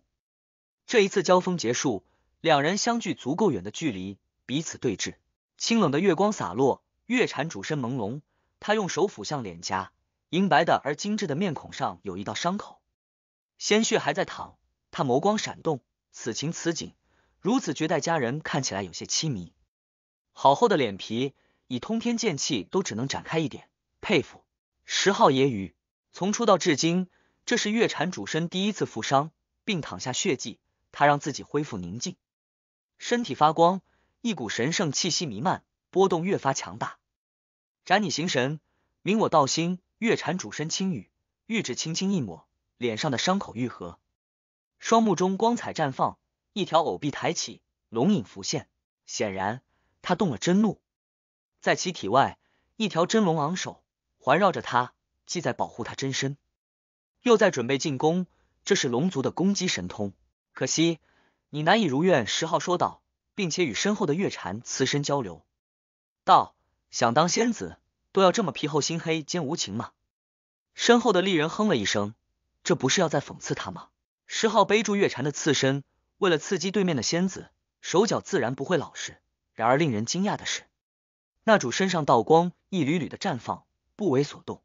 这一次交锋结束，两人相距足够远的距离，彼此对峙。清冷的月光洒落，月禅主身朦胧。他用手抚向脸颊，银白的而精致的面孔上有一道伤口，鲜血还在淌。他眸光闪动，此情此景，如此绝代佳人看起来有些凄迷。好厚的脸皮，以通天剑气都只能展开一点，佩服。十号也语从出道至今，这是月禅主身第一次负伤并淌下血迹。他让自己恢复宁静，身体发光。一股神圣气息弥漫，波动越发强大。斩你形神，明我道心。月禅主身轻语，玉指轻轻一抹，脸上的伤口愈合，双目中光彩绽放。一条藕臂抬起，龙影浮现，显然他动了真怒。在其体外，一条真龙昂首，环绕着他，既在保护他真身，又在准备进攻。这是龙族的攻击神通。可惜，你难以如愿。十号说道。并且与身后的月禅刺身交流道：“想当仙子都要这么皮厚心黑兼无情吗？”身后的丽人哼了一声，这不是要在讽刺他吗？石昊背住月禅的刺身，为了刺激对面的仙子，手脚自然不会老实。然而令人惊讶的是，那主身上道光一缕缕的绽放，不为所动，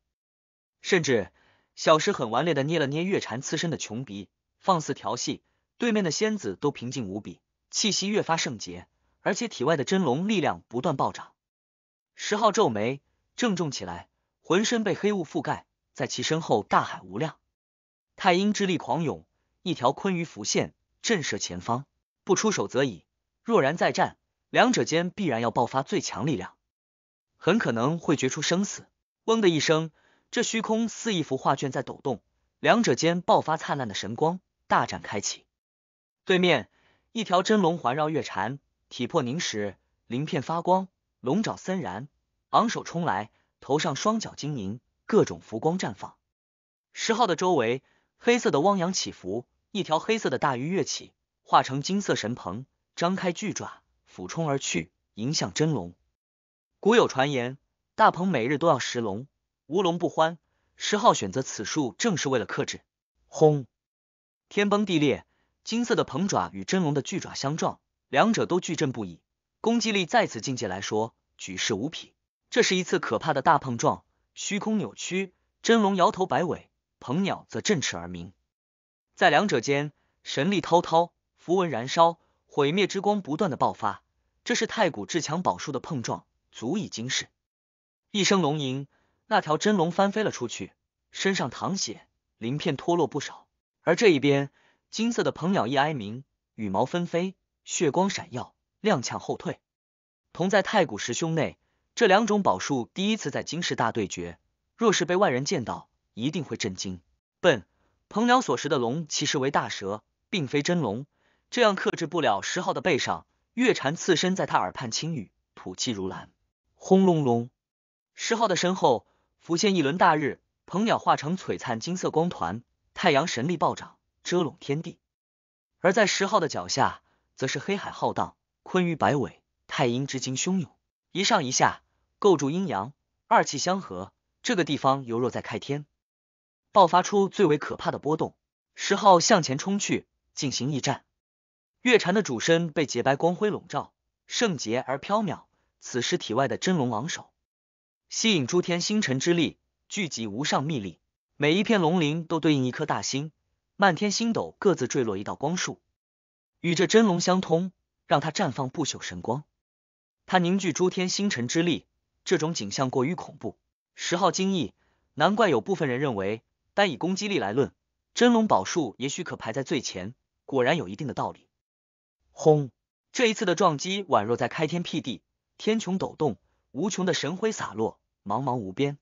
甚至小石很顽劣的捏了捏月禅刺身的穷鼻，放肆调戏对面的仙子，都平静无比。气息越发圣洁，而且体外的真龙力量不断暴涨。石昊皱眉，郑重起来，浑身被黑雾覆盖，在其身后大海无量，太阴之力狂涌，一条鲲鱼浮现，震慑前方。不出手则已，若然再战，两者间必然要爆发最强力量，很可能会决出生死。嗡的一声，这虚空似一幅画卷在抖动，两者间爆发灿烂的神光，大战开启。对面。一条真龙环绕月蝉，体魄凝实，鳞片发光，龙爪森然，昂首冲来，头上双脚晶莹，各种浮光绽放。十号的周围，黑色的汪洋起伏，一条黑色的大鱼跃起，化成金色神鹏，张开巨爪，俯冲而去，迎向真龙。古有传言，大鹏每日都要食龙，无龙不欢。十号选择此术，正是为了克制。轰！天崩地裂。金色的鹏爪与真龙的巨爪相撞，两者都巨震不已，攻击力在此境界来说举世无匹。这是一次可怕的大碰撞，虚空扭曲，真龙摇头摆尾，鹏鸟则振翅而鸣，在两者间神力滔滔，符文燃烧，毁灭之光不断的爆发。这是太古至强宝术的碰撞，足以惊世。一声龙吟，那条真龙翻飞了出去，身上淌血，鳞片脱落不少。而这一边。金色的鹏鸟一哀鸣，羽毛纷飞，血光闪耀，踉跄后退。同在太古石兄内，这两种宝术第一次在今世大对决，若是被外人见到，一定会震惊。笨，鹏鸟所食的龙其实为大蛇，并非真龙，这样克制不了石昊的背上。月蝉刺身在他耳畔轻语，吐气如兰。轰隆隆，石昊的身后浮现一轮大日，鹏鸟化成璀璨金色光团，太阳神力暴涨。遮拢天地，而在十号的脚下，则是黑海浩荡，鲲鱼摆尾，太阴之精汹涌，一上一下构筑阴阳，二气相合。这个地方犹若在开天，爆发出最为可怕的波动。十号向前冲去，进行一战。月禅的主身被洁白光辉笼罩，圣洁而飘渺。此时体外的真龙王首。吸引诸天星辰之力，聚集无上秘力。每一片龙鳞都对应一颗大星。漫天星斗各自坠落一道光束，与这真龙相通，让它绽放不朽神光。它凝聚诸天星辰之力，这种景象过于恐怖。十号惊异，难怪有部分人认为，单以攻击力来论，真龙宝术也许可排在最前。果然有一定的道理。轰！这一次的撞击宛若在开天辟地，天穹抖动，无穷的神辉洒落，茫茫无边。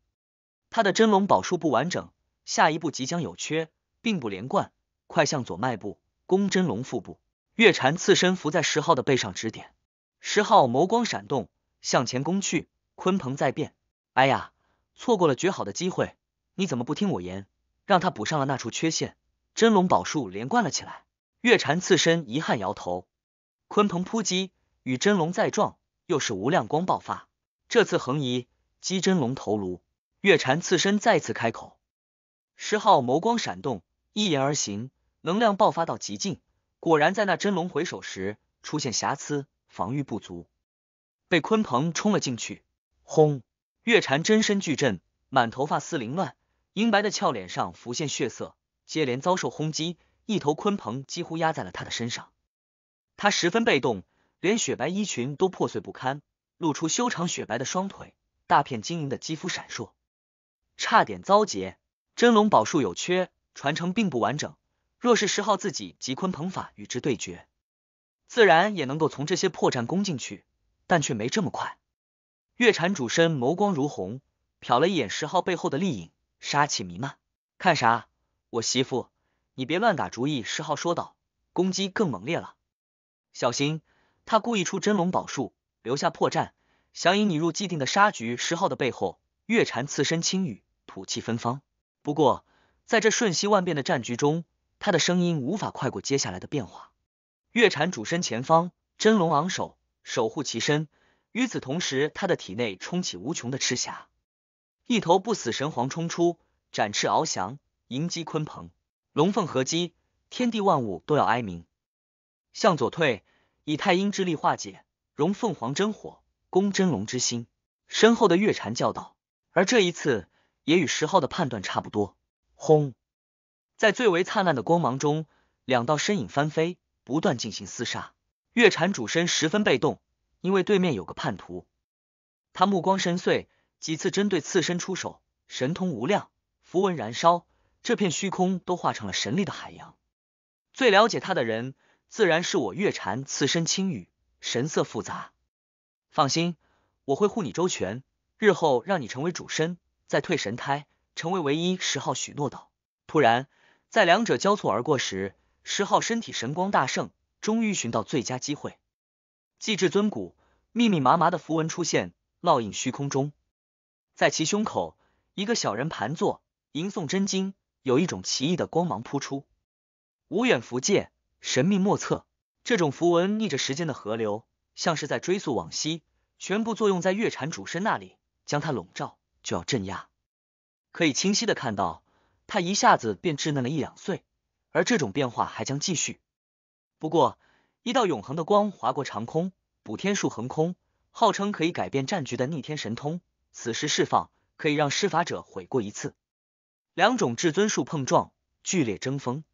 他的真龙宝术不完整，下一步即将有缺。并不连贯，快向左迈步，攻真龙腹部。月蝉刺身伏在石昊的背上指点，石昊眸光闪动，向前攻去。鲲鹏在变，哎呀，错过了绝好的机会，你怎么不听我言，让他补上了那处缺陷？真龙宝术连贯了起来。月蝉刺身遗憾摇头。鲲鹏扑击，与真龙再撞，又是无量光爆发。这次横移，击真龙头颅。月蝉刺身再次开口，石昊眸光闪动。一言而行，能量爆发到极尽，果然在那真龙回首时出现瑕疵，防御不足，被鲲鹏冲了进去。轰！月禅真身巨震，满头发丝凌乱，银白的俏脸上浮现血色，接连遭受轰击，一头鲲鹏几乎压在了他的身上。他十分被动，连雪白衣裙都破碎不堪，露出修长雪白的双腿，大片晶莹的肌肤闪烁，差点遭劫。真龙宝术有缺。传承并不完整，若是十号自己及鲲鹏法与之对决，自然也能够从这些破绽攻进去，但却没这么快。月禅主身眸光如虹，瞟了一眼十号背后的丽影，杀气弥漫。看啥？我媳妇，你别乱打主意。”十号说道，攻击更猛烈了。小心，他故意出真龙宝术，留下破绽，想引你入既定的杀局。十号的背后，月禅刺身轻语，吐气芬芳。不过。在这瞬息万变的战局中，他的声音无法快过接下来的变化。月禅主身前方，真龙昂首，守护其身。与此同时，他的体内冲起无穷的赤霞，一头不死神皇冲出，展翅翱翔，迎击鲲鹏，龙凤合击，天地万物都要哀鸣。向左退，以太阴之力化解，融凤凰真火，攻真龙之心。身后的月禅叫道：“而这一次，也与石号的判断差不多。”轰！在最为灿烂的光芒中，两道身影翻飞，不断进行厮杀。月禅主身十分被动，因为对面有个叛徒。他目光深邃，几次针对刺身出手，神通无量，符文燃烧，这片虚空都化成了神力的海洋。最了解他的人，自然是我月禅刺身青羽，神色复杂。放心，我会护你周全，日后让你成为主身，再退神胎。成为唯一，十号许诺道。突然，在两者交错而过时，十号身体神光大盛，终于寻到最佳机会。祭至尊骨，密密麻麻的符文出现，烙印虚空中。在其胸口，一个小人盘坐，吟诵真经，有一种奇异的光芒扑出。无远弗届，神秘莫测。这种符文逆着时间的河流，像是在追溯往昔，全部作用在月禅主身那里，将他笼罩，就要镇压。可以清晰的看到，他一下子便稚嫩了一两岁，而这种变化还将继续。不过，一道永恒的光划过长空，补天术横空，号称可以改变战局的逆天神通，此时释放可以让施法者悔过一次。两种至尊术碰撞，剧烈争锋。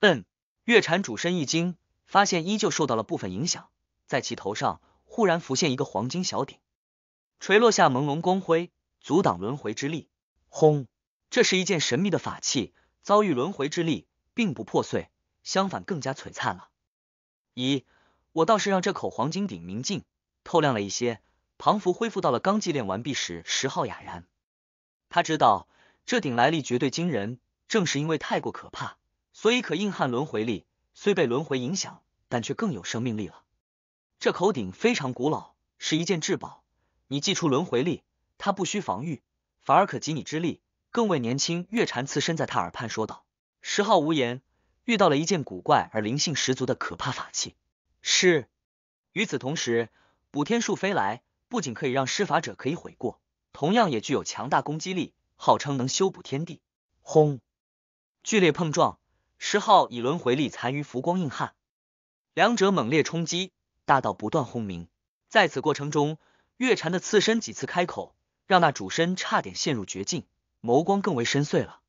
嗯，月禅主身一惊，发现依旧受到了部分影响，在其头上忽然浮现一个黄金小鼎，垂落下朦胧光辉，阻挡轮回之力。轰！这是一件神秘的法器，遭遇轮回之力，并不破碎，相反更加璀璨了。咦，我倒是让这口黄金鼎明镜透亮了一些。庞福恢复到了刚祭炼完毕时，石昊哑然，他知道这鼎来历绝对惊人，正是因为太过可怕，所以可硬撼轮回力。虽被轮回影响，但却更有生命力了。这口鼎非常古老，是一件至宝。你祭出轮回力，它不需防御。反而可及你之力，更为年轻。月禅刺身在他耳畔说道：“十号无言遇到了一件古怪而灵性十足的可怕法器。”是。与此同时，补天术飞来，不仅可以让施法者可以悔过，同样也具有强大攻击力，号称能修补天地。轰！剧烈碰撞，十号以轮回力残余浮光硬汉，两者猛烈冲击，大道不断轰鸣。在此过程中，月禅的刺身几次开口。让那主身差点陷入绝境，眸光更为深邃了。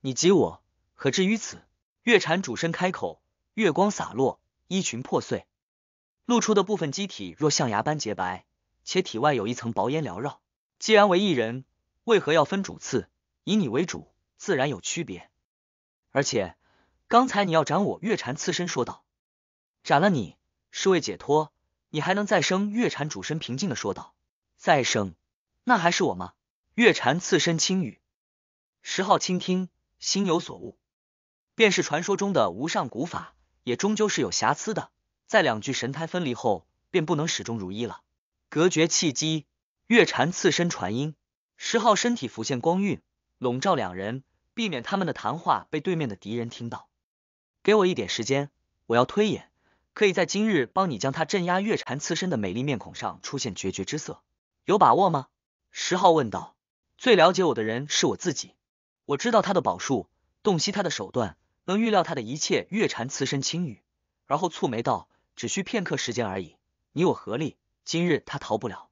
你及我何至于此？月禅主身开口，月光洒落，衣裙破碎，露出的部分机体若象牙般洁白，且体外有一层薄烟缭绕。既然为一人，为何要分主次？以你为主，自然有区别。而且刚才你要斩我，月禅次身说道：“斩了你是为解脱，你还能再生。”月禅主身平静的说道：“再生。”那还是我吗？月禅次身轻语，十号倾听，心有所悟，便是传说中的无上古法，也终究是有瑕疵的。在两具神胎分离后，便不能始终如一了。隔绝气机，月禅次身传音，十号身体浮现光晕，笼罩两人，避免他们的谈话被对面的敌人听到。给我一点时间，我要推演，可以在今日帮你将他镇压。月禅次身的美丽面孔上出现决绝之色，有把握吗？十号问道：“最了解我的人是我自己，我知道他的宝术，洞悉他的手段，能预料他的一切。”月禅慈神轻语，而后蹙眉道：“只需片刻时间而已，你我合力，今日他逃不了。”